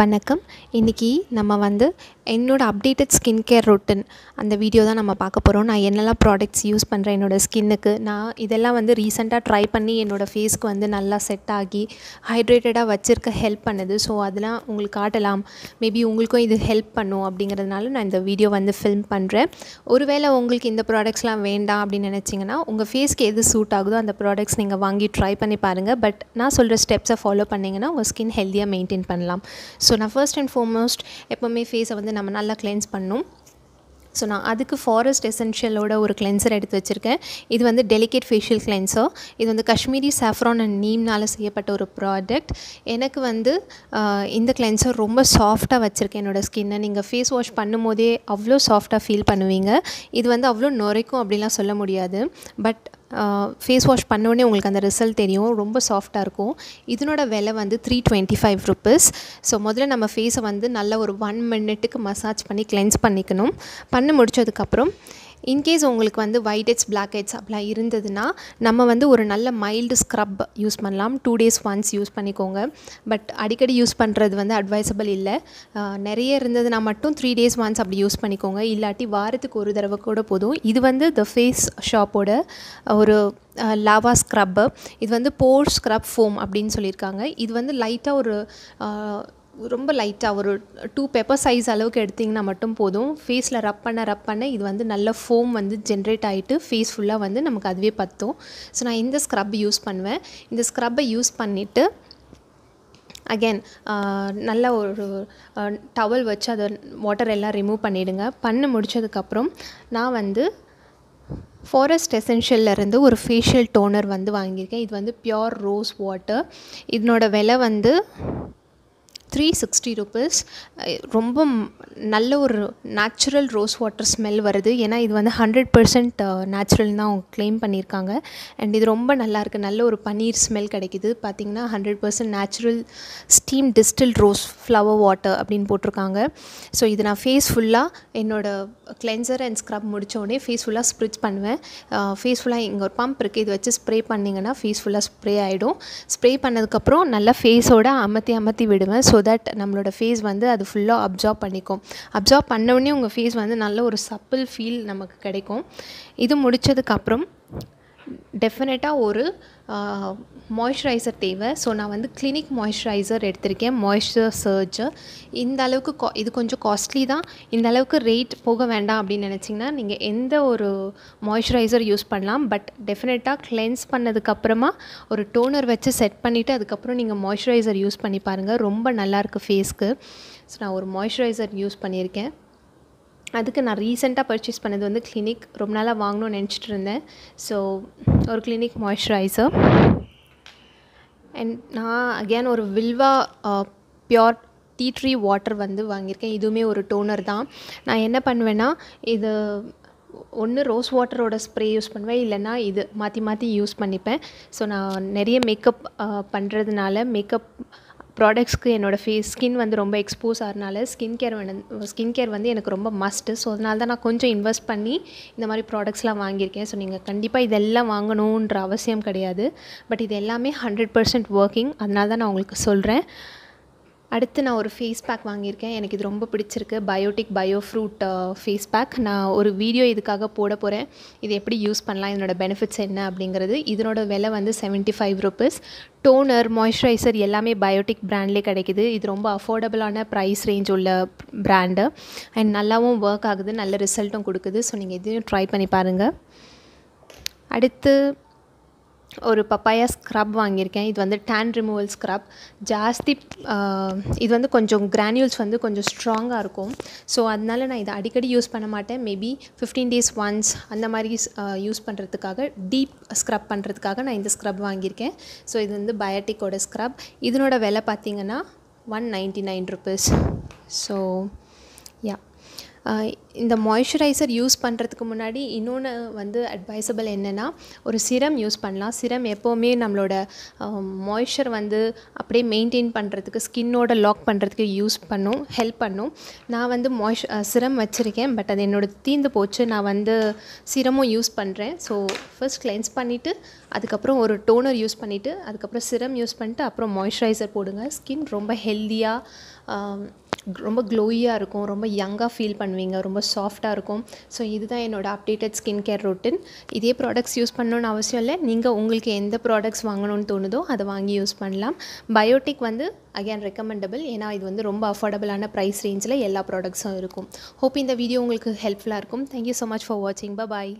வணக்கம் இன்றைக்கி நம்ம வந்து என்னோடய அப்டேட்டட் ஸ்கின் கேர் ரொட்டின் அந்த வீடியோ தான் நம்ம பார்க்க போகிறோம் நான் என்னெல்லாம் ப்ராடக்ட்ஸ் யூஸ் பண்ணுறேன் என்னோடய ஸ்கின்னுக்கு நான் இதெல்லாம் வந்து ரீசெண்டாக ட்ரை பண்ணி என்னோடய ஃபேஸ்க்கு வந்து நல்லா செட் ஆகி ஹைட்ரேட்டடாக வச்சுருக்க ஹெல்ப் பண்ணுது ஸோ அதெல்லாம் உங்களுக்கு காட்டலாம் மேபி உங்களுக்கும் இது ஹெல்ப் பண்ணும் அப்படிங்கிறதுனால நான் இந்த வீடியோ வந்து ஃபில்ம் பண்ணுறேன் ஒருவேளை உங்களுக்கு இந்த ப்ராடக்ட்ஸ்லாம் வேண்டாம் அப்படின்னு நினச்சிங்கன்னா உங்கள் ஃபேஸ்க்கு எது சூட் ஆகுதோ அந்த ப்ராடக்ட்ஸ் நீங்கள் வாங்கி ட்ரை பண்ணி பாருங்கள் பட் நான் சொல்கிற ஸ்டெப்ஸை ஃபாலோ பண்ணிங்கன்னா உங்கள் ஸ்கின் ஹெல்த்தியாக மெயின்டைன் பண்ணலாம் ஸோ நான் ஃபர்ஸ்ட் அண்ட் ஃபோர்மோஸ்ட் எப்போவுமே ஃபேஸை வந்து நம்ம நல்லா கிளென்ஸ் பண்ணும் ஸோ நான் அதுக்கு ஃபாரஸ்ட் எசென்ஷியலோட ஒரு கிளென்சர் எடுத்து வச்சுருக்கேன் இது வந்து டெலிகேட் ஃபேஷியல் கிளென்சர் இது வந்து காஷ்மீரி சாஃப்ரான் அண்ட் நீம்னால் செய்யப்பட்ட ஒரு ப்ராடக்ட் எனக்கு வந்து இந்த கிளென்சர் ரொம்ப சாஃப்டாக வச்சுருக்கேன் என்னோடய ஸ்கின்னை நீங்கள் ஃபேஸ் வாஷ் பண்ணும்போதே அவ்வளோ சாஃப்டாக ஃபீல் பண்ணுவீங்க இது வந்து அவ்வளோ நுரைக்கும் அப்படிலாம் சொல்ல முடியாது பட் ஃபேஸ் வாஷ் பண்ணோடனே உங்களுக்கு அந்த ரிசல்ட் தெரியும் ரொம்ப சாஃப்டாக இருக்கும் இதனோட விலை வந்து three twenty five rupees so முதல்ல நம்ம ஃபேஸை வந்து நல்ல ஒரு ஒன் மினிட்டுக்கு மசாஜ் பண்ணி கிளென்ஸ் பண்ணிக்கணும் பண்ணி முடித்ததுக்கப்புறம் இன்கேஸ் உங்களுக்கு வந்து ஒயிட் ஹெட்ஸ் பிளாக் ஹெட்ஸ் அப்படிலாம் இருந்ததுன்னா நம்ம வந்து ஒரு நல்ல மைல்டு ஸ்க்ரப் யூஸ் பண்ணலாம் டூ டேஸ் ஒன்ஸ் யூஸ் பண்ணிக்கோங்க பட் அடிக்கடி யூஸ் பண்ணுறது வந்து அட்வைசபிள் இல்லை நிறைய இருந்ததுன்னா மட்டும் த்ரீ டேஸ் ஒன்ஸ் அப்படி யூஸ் பண்ணிக்கோங்க இல்லாட்டி வாரத்துக்கு ஒரு தடவை கூட போதும் இது வந்து த ஃபேஸ் ஷாப்போட ஒரு லாவா ஸ்க்ரப்பு இது வந்து போர் ஸ்க்ரப் ஃபோம் அப்படின்னு சொல்லியிருக்காங்க இது வந்து லைட்டாக ஒரு ரொம்ப லைட்டாக ஒரு டூ பெப்பர் சைஸ் அளவுக்கு எடுத்திங்கன்னா மட்டும் போதும் ஃபேஸில் ரப் பண்ண ரப் பண்ண இது வந்து நல்ல ஃபோம் வந்து ஜென்ரேட் ஆகிட்டு ஃபேஸ் ஃபுல்லாக வந்து நமக்கு அதுவே பற்றும் ஸோ நான் இந்த ஸ்க்ரப் யூஸ் பண்ணுவேன் இந்த ஸ்க்ரப்பை யூஸ் பண்ணிவிட்டு அகெயின் நல்ல ஒரு டவல் வச்சு அதை வாட்டர் எல்லாம் ரிமூவ் பண்ணிவிடுங்க பண்ணி முடித்ததுக்கப்புறம் நான் வந்து ஃபாரஸ்ட் எசென்ஷியல்லேருந்து ஒரு ஃபேஷியல் டோனர் வந்து வாங்கியிருக்கேன் இது வந்து பியோர் ரோஸ் வாட்டர் இதனோட விலை வந்து த்ரீ சிக்ஸ்டி ருபீஸ் ரொம்ப நல்ல ஒரு நேச்சுரல் ரோஸ் வாட்டர் ஸ்மெல் வருது ஏன்னா இது வந்து ஹண்ட்ரட் பர்சன்ட் நேச்சுரல் தான் அவங்க கிளைம் பண்ணியிருக்காங்க அண்ட் இது ரொம்ப நல்லாயிருக்கு நல்ல ஒரு பன்னீர் ஸ்மெல் கிடைக்கிது பார்த்திங்கன்னா hundred percent natural steam distil rose flower water அப்படின்னு போட்டிருக்காங்க ஸோ இது நான் ஃபேஸ் ஃபுல்லாக என்னோடய கிளென்சர் அண்ட் ஸ்க்ரப் முடித்தோடனே ஃபேஸ் ஃபுல்லாக ஸ்ப்ரிட்ச் பண்ணுவேன் ஃபேஸ் ஃபுல்லாக இங்கே ஒரு பம்ப் இருக்குது இது வச்சு ஸ்ப்ரே பண்ணிங்கன்னா ஃபேஸ் ஃபுல்லாக ஸ்ப்ரே ஆகிடும் ஸ்ப்ரே பண்ணதுக்கப்புறம் நல்லா ஃபேஸோட அமர்த்தி அமர்த்தி விடுவேன் ஸோ தட் நம்மளோட ஃபேஸ் வந்து அது ஃபுல்லாக அப்சார்ப் பண்ணிக்கும் அப்சார்ப் பண்ணவுடனே உங்கள் ஃபேஸ் வந்து நல்ல ஒரு சப்பிள் ஃபீல் நமக்கு கிடைக்கும் இது முடித்ததுக்கப்புறம் டெஃபினட்டாக ஒரு மாய்ஸ்சரைசர் தேவை ஸோ நான் வந்து கிளினிக் மாய்ஸ்சரைசர் எடுத்திருக்கேன் மாய்ஸ்சர் சர்ஜர் இந்த அளவுக்கு கா இது கொஞ்சம் காஸ்ட்லி தான் இந்த அளவுக்கு ரேட் போக வேண்டாம் அப்படின்னு நினச்சிங்கன்னா நீங்கள் எந்த ஒரு மாய்ஸ்சரைசர் யூஸ் பண்ணலாம் பட் டெஃபினட்டாக கிளென்ஸ் பண்ணதுக்கப்புறமா ஒரு டோனர் வச்சு செட் பண்ணிவிட்டு அதுக்கப்புறம் நீங்கள் மாய்ஸ்சரைசர் யூஸ் பண்ணி பாருங்கள் ரொம்ப நல்லாயிருக்கு ஃபேஸ்க்கு ஸோ நான் ஒரு மாய்ஸ்சரைசர் யூஸ் பண்ணியிருக்கேன் அதுக்கு நான் ரீசெண்டாக பர்ச்சேஸ் பண்ணது வந்து கிளினிக் ரொம்ப நாளாக வாங்கணும்னு நினச்சிட்டு இருந்தேன் ஸோ ஒரு கிளினிக் மாய்ஸ்சரைசர் அண்ட் நான் அகேன் ஒரு Vilvah pure tea tree water வந்து வாங்கியிருக்கேன் இதுவுமே ஒரு டோனர் தான் நான் என்ன பண்ணுவேன்னா இது ஒன்று ரோஸ் வாட்டரோட ஸ்ப்ரே யூஸ் பண்ணுவேன் இல்லைனா இது மாற்றி மாற்றி யூஸ் பண்ணிப்பேன் ஸோ நான் நிறைய மேக்கப் பண்ணுறதுனால மேக்கப் ப்ராடக்ட்ஸ்க்கு என்னோடய ஃபேஸ் ஸ்கின் வந்து ரொம்ப எக்ஸ்போஸ் ஆகிறனால ஸ்கின் கேர் வந்து ஸ்கின் கேர் வந்து எனக்கு ரொம்ப மஸ்ட்டு ஸோ அதனால தான் நான் கொஞ்சம் இன்வெஸ்ட் பண்ணி இந்த மாதிரி ப்ராடக்ட்ஸ்லாம் வாங்கியிருக்கேன் ஸோ நீங்கள் கண்டிப்பாக இதெல்லாம் வாங்கணுன்ற அவசியம் கிடையாது பட் இது எல்லாமே ஹண்ட்ரட் பர்சன்ட் ஒர்க்கிங் அதனால தான் நான் உங்களுக்கு சொல்கிறேன் அடுத்து நான் ஒரு ஃபேஸ் பேக் வாங்கியிருக்கேன் எனக்கு இது ரொம்ப பிடிச்சிருக்கு Biotique bio fruit face pack நான் ஒரு வீடியோ இதுக்காக போட போகிறேன் இது எப்படி யூஸ் பண்ணலாம் இதனோட பெனிஃபிட்ஸ் என்ன அப்படிங்கிறது இதனோட விலை வந்து seventy five rupees toner moisturiser எல்லாமே பயோட்டிக் ப்ராண்ட்லேயே கிடைக்கிது இது ரொம்ப அஃபோர்டபுளான ப்ரைஸ் ரேஞ்ச் உள்ள ப்ராண்டு அண்ட் நல்லாவும் ஒர்க் ஆகுது நல்ல ரிசல்ட்டும் கொடுக்குது ஸோ நீங்கள் இதையும் ட்ரை பண்ணி பாருங்கள் அடுத்து ஒரு பப்பாயா ஸ்க்ரப் வாங்கியிருக்கேன் இது வந்து டேன் ரிமூவல் ஸ்க்ரப் ஜாஸ்தி இது வந்து கொஞ்சம் கிரானியூல்ஸ் வந்து கொஞ்சம் ஸ்ட்ராங்காக இருக்கும் ஸோ அதனால நான் இதை அடிக்கடி யூஸ் பண்ண மாட்டேன் மேபி ஃபிஃப்டீன் டேஸ் ஒன்ஸ் அந்த மாதிரி யூஸ் பண்ணுறதுக்காக டீப் ஸ்க்ரப் பண்ணுறதுக்காக நான் இந்த ஸ்க்ரப் வாங்கியிருக்கேன் ஸோ இது வந்து பயோட்டிக்கோட ஸ்க்ரப் இதனோட விலை பார்த்திங்கன்னா one ninety nine rupees so yeah uh, இந்த மாய்ஸ்சரைசர் யூஸ் பண்ணுறதுக்கு முன்னாடி இன்னொன்று வந்து அட்வைசபிள் என்னென்னா ஒரு சிரம் யூஸ் பண்ணலாம் சிரம் எப்போவுமே நம்மளோட மாய்ஸ்சர் um, வந்து அப்படியே மெயின்டைன் பண்ணுறதுக்கு ஸ்கின்னோட லாக் பண்ணுறதுக்கு யூஸ் பண்ணும் ஹெல்ப் பண்ணும் நான் வந்து மாய்ஸ் சிரம் uh, வச்சுருக்கேன் பட் அது என்னோடய தீந்து போச்சு நான் வந்து சிரமும் யூஸ் பண்ணுறேன் ஸோ ஃபர்ஸ்ட் கிளென்ஸ் பண்ணிவிட்டு அதுக்கப்புறம் ஒரு டோனர் யூஸ் பண்ணிவிட்டு அதுக்கப்புறம் சிரம் யூஸ் பண்ணிட்டு அப்புறம் மாய்ஸ்சரைசர் போடுங்க ஸ்கின் ரொம்ப ஹெல்த்தியாக ரொம்ப க்ளோயாக இருக்கும் ரொம்ப யங்காக ஃபீல் பண்ணுவீங்க ரொம்ப சாஃப்டாக இருக்கும் ஸோ இதுதான் என்னோடய அப்டேட்டட் ஸ்கின் கேர் ரொட்டின் இதே ப்ராடக்ட்ஸ் யூஸ் பண்ணணும்னு அவசியம் இல்லை நீங்கள் உங்களுக்கு எந்த ப்ராடக்ட்ஸ் வாங்கணும்னு தோணுதோ அதை வாங்கி யூஸ் பண்ணலாம் பயோட்டிக் வந்து அகேன் ரெக்கமெண்டபிள் ஏன்னா இது வந்து ரொம்ப அஃபோர்டபுளான ப்ரைஸ் ரேஞ்சில் எல்லா ப்ராடக்ட்ஸும் இருக்கும் ஹோப் இந்த வீடியோ உங்களுக்கு ஹெல்ப்ஃபுல்லாக இருக்கும் தேங்க்யூ ஸோ மச் ஃபார் வாட்சிங் பாய்